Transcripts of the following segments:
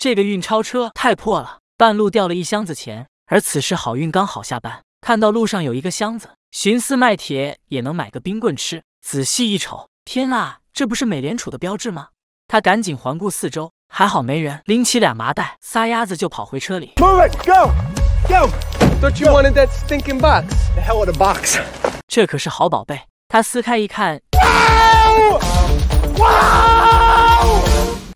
这个运钞车太破了，半路掉了一箱子钱。而此时好运刚好下班，看到路上有一个箱子，寻思卖铁也能买个冰棍吃。仔细一瞅，天啊，这不是美联储的标志吗？他赶紧环顾四周，还好没人。拎起俩麻袋，撒丫子就跑回车里。Move it, go, go. Don't you want that stinking box? The hell with a box. 这可是好宝贝。他撕开一看。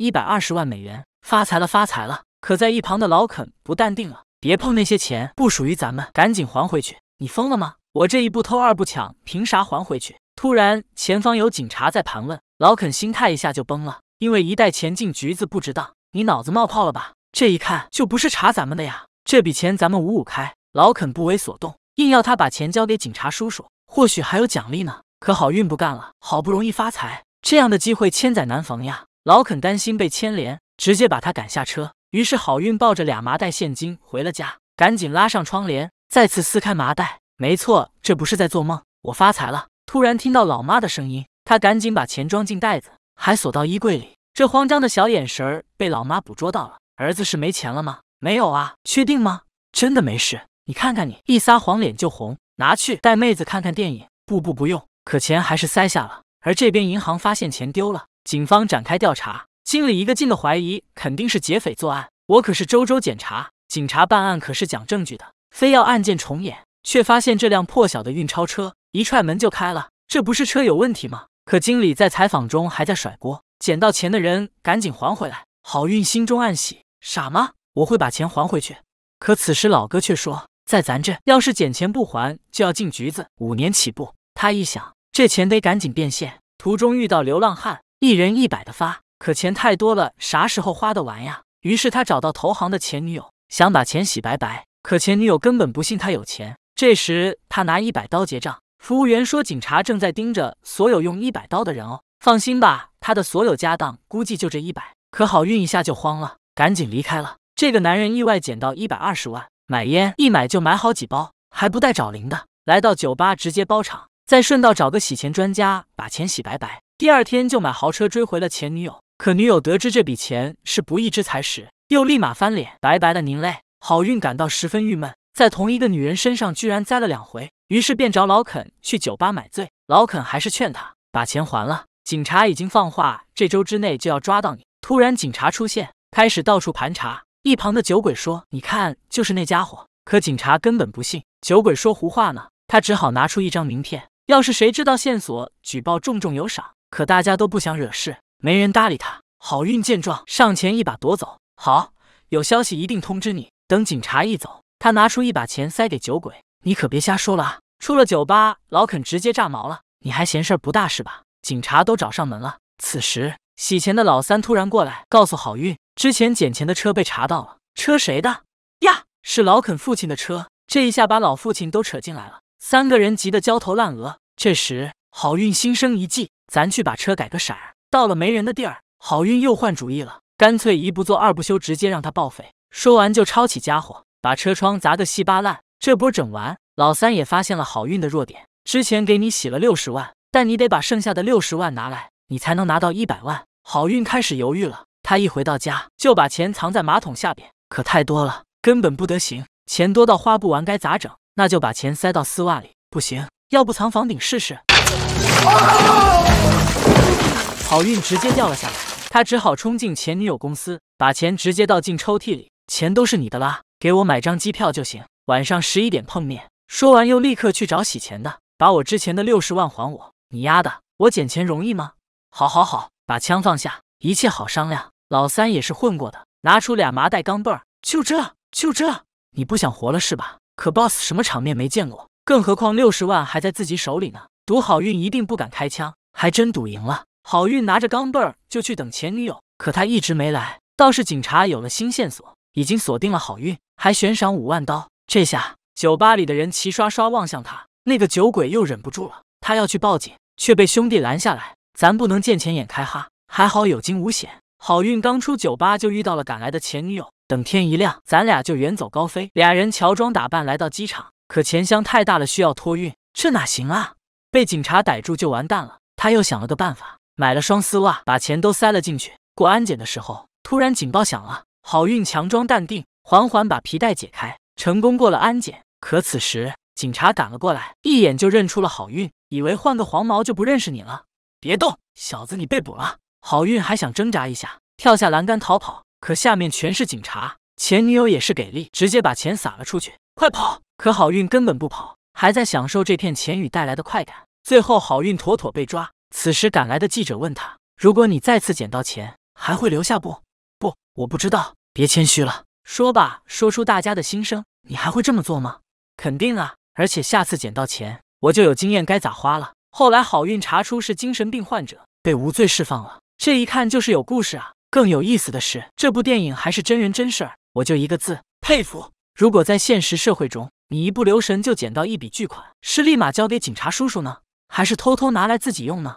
一百二十万美元，发财了，发财了！可在一旁的老肯不淡定了，别碰那些钱，不属于咱们，赶紧还回去！你疯了吗？我这一不偷二不抢，凭啥还回去？突然，前方有警察在盘问老肯，心态一下就崩了，因为一袋钱进局子不值当。你脑子冒泡了吧？这一看就不是查咱们的呀，这笔钱咱们五五开。老肯不为所动，硬要他把钱交给警察叔叔，或许还有奖励呢。可好运不干了，好不容易发财，这样的机会千载难逢呀。老肯担心被牵连，直接把他赶下车。于是好运抱着俩麻袋现金回了家，赶紧拉上窗帘，再次撕开麻袋。没错，这不是在做梦，我发财了！突然听到老妈的声音，他赶紧把钱装进袋子，还锁到衣柜里。这慌张的小眼神儿被老妈捕捉到了。儿子是没钱了吗？没有啊，确定吗？真的没事。你看看你，一撒谎脸就红。拿去带妹子看看电影。不不不用，可钱还是塞下了。而这边银行发现钱丢了。警方展开调查，经理一个劲的怀疑，肯定是劫匪作案。我可是周周检查，警察办案可是讲证据的，非要案件重演，却发现这辆破小的运钞车一踹门就开了，这不是车有问题吗？可经理在采访中还在甩锅，捡到钱的人赶紧还回来。好运心中暗喜，傻吗？我会把钱还回去。可此时老哥却说，在咱这要是捡钱不还，就要进局子，五年起步。他一想，这钱得赶紧变现，途中遇到流浪汉。一人一百的发，可钱太多了，啥时候花得完呀？于是他找到投行的前女友，想把钱洗白白。可前女友根本不信他有钱。这时他拿一百刀结账，服务员说：“警察正在盯着所有用一百刀的人哦，放心吧，他的所有家当估计就这一百。”可好运一下就慌了，赶紧离开了。这个男人意外捡到一百二十万，买烟一买就买好几包，还不带找零的。来到酒吧直接包场，再顺道找个洗钱专家把钱洗白白。第二天就买豪车追回了前女友，可女友得知这笔钱是不义之财时，又立马翻脸，拜拜了您嘞！好运感到十分郁闷，在同一个女人身上居然栽了两回，于是便找老肯去酒吧买醉。老肯还是劝他把钱还了，警察已经放话，这周之内就要抓到你。突然警察出现，开始到处盘查。一旁的酒鬼说：“你看，就是那家伙。”可警察根本不信，酒鬼说胡话呢。他只好拿出一张名片，要是谁知道线索举报，重重有赏。可大家都不想惹事，没人搭理他。好运见状，上前一把夺走。好，有消息一定通知你。等警察一走，他拿出一把钱塞给酒鬼：“你可别瞎说了啊！”出了酒吧，老肯直接炸毛了：“你还嫌事儿不大是吧？警察都找上门了！”此时，洗钱的老三突然过来，告诉好运：“之前捡钱的车被查到了，车谁的呀？是老肯父亲的车。”这一下把老父亲都扯进来了，三个人急得焦头烂额。这时，好运心生一计。咱去把车改个色儿，到了没人的地儿，好运又换主意了，干脆一不做二不休，直接让他报废。说完就抄起家伙，把车窗砸个稀巴烂。这波整完，老三也发现了好运的弱点。之前给你洗了六十万，但你得把剩下的六十万拿来，你才能拿到一百万。好运开始犹豫了，他一回到家就把钱藏在马桶下边，可太多了，根本不得行。钱多到花不完，该咋整？那就把钱塞到丝袜里，不行，要不藏房顶试试。好运直接掉了下来，他只好冲进前女友公司，把钱直接倒进抽屉里。钱都是你的啦，给我买张机票就行。晚上十一点碰面。说完又立刻去找洗钱的，把我之前的六十万还我。你丫的，我捡钱容易吗？好好好，把枪放下，一切好商量。老三也是混过的，拿出俩麻袋钢镚儿。就这就这，你不想活了是吧？可 boss 什么场面没见过，更何况六十万还在自己手里呢。赌好运一定不敢开枪，还真赌赢了。好运拿着钢镚儿就去等前女友，可他一直没来。倒是警察有了新线索，已经锁定了好运，还悬赏五万刀。这下酒吧里的人齐刷刷望向他。那个酒鬼又忍不住了，他要去报警，却被兄弟拦下来。咱不能见钱眼开哈。还好有惊无险。好运刚出酒吧就遇到了赶来的前女友。等天一亮，咱俩就远走高飞。俩人乔装打扮来到机场，可钱箱太大了，需要托运。这哪行啊？被警察逮住就完蛋了。他又想了个办法。买了双丝袜，把钱都塞了进去。过安检的时候，突然警报响了。好运强装淡定，缓缓把皮带解开，成功过了安检。可此时警察赶了过来，一眼就认出了好运，以为换个黄毛就不认识你了。别动，小子，你被捕了！好运还想挣扎一下，跳下栏杆逃跑，可下面全是警察。前女友也是给力，直接把钱撒了出去，快跑！可好运根本不跑，还在享受这片钱雨带来的快感。最后，好运妥妥被抓。此时赶来的记者问他：“如果你再次捡到钱，还会留下不？不，我不知道。别谦虚了，说吧，说出大家的心声。你还会这么做吗？肯定啊！而且下次捡到钱，我就有经验该咋花了。”后来好运查出是精神病患者，被无罪释放了。这一看就是有故事啊！更有意思的是，这部电影还是真人真事儿。我就一个字：佩服。如果在现实社会中，你一不留神就捡到一笔巨款，是立马交给警察叔叔呢，还是偷偷拿来自己用呢？